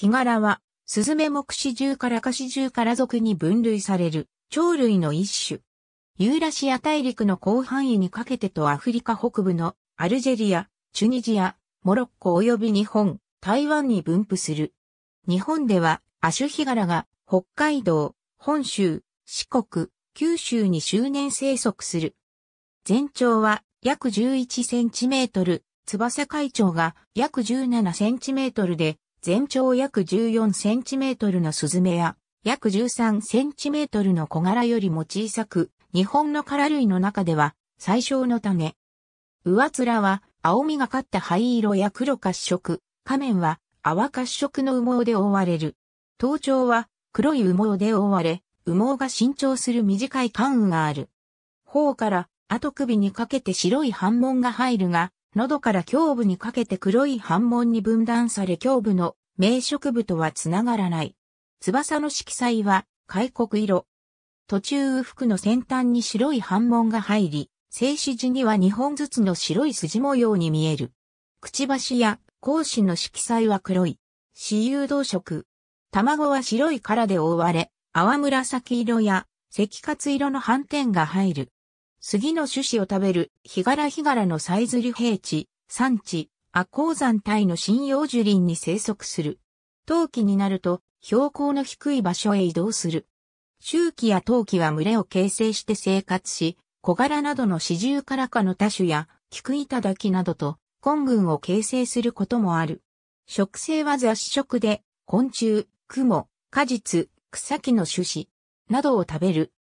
ヒガラは、スズメ目視中からカシ中から属に分類される、鳥類の一種。ユーラシア大陸の広範囲にかけてとアフリカ北部のアルジェリア、チュニジア、モロッコ及び日本、台湾に分布する。日本では、アシュヒガラが北海道、本州、四国、九州に周年生息する。全長は約11センチメートル、翼海長が約17センチメートルで、全長約14センチメートルのスズメや、約13センチメートルの小柄よりも小さく、日本の殻類の中では最小のため。上面は青みがかった灰色や黒褐色、仮面は泡褐色の羽毛で覆われる。頭頂は黒い羽毛で覆われ、羽毛が伸長する短い冠羽がある。頬から後首にかけて白い斑紋が入るが、喉から胸部にかけて黒い斑紋に分断され胸部の名植部とはつながらない。翼の色彩は開国色。途中服の先端に白い斑紋が入り、静止時には2本ずつの白い筋模様に見える。くちばしや甲子の色彩は黒い。私有動色。卵は白い殻で覆われ、淡紫色や赤褐色の斑点が入る。杉の種子を食べる、ヒガラヒガラのサイズリ平地、産地、亜鉱山帯の針葉樹林に生息する。冬季になると、標高の低い場所へ移動する。周期や冬季は群れを形成して生活し、小柄などの四重からかの多種や、菊頂などと、根群を形成することもある。食性は雑食で、昆虫、蜘蛛、果実、草木の種子などを食べる。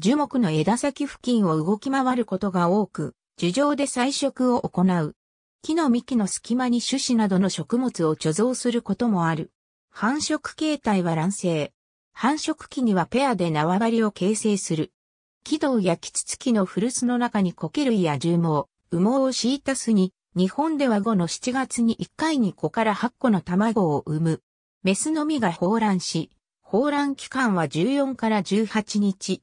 樹木の枝先付近を動き回ることが多く、樹上で採食を行う。木の幹の隙間に種子などの食物を貯蔵することもある。繁殖形態は卵生。繁殖期にはペアで縄張りを形成する。木道やキツツキの古巣の中に苔類や重毛、羽毛を敷いた巣に、日本では5の7月に1回に5から8個の卵を産む。メスの実が放卵し、放卵期間は14から18日。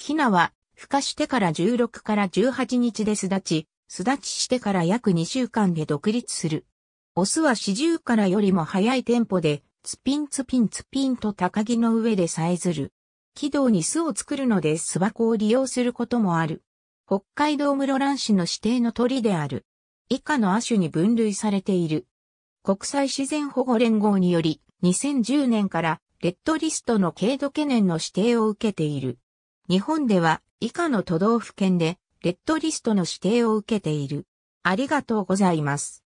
ヒナは、孵化してから16から18日で巣立ち、巣立ちしてから約2週間で独立する。オスは四十からよりも早いテンポで、ツピンツピンツピンと高木の上でさえずる。軌道に巣を作るので巣箱を利用することもある。北海道室蘭市の指定の鳥である。以下の亜種に分類されている。国際自然保護連合により、2010年からレッドリストの軽度懸念の指定を受けている。日本では以下の都道府県でレッドリストの指定を受けている。ありがとうございます。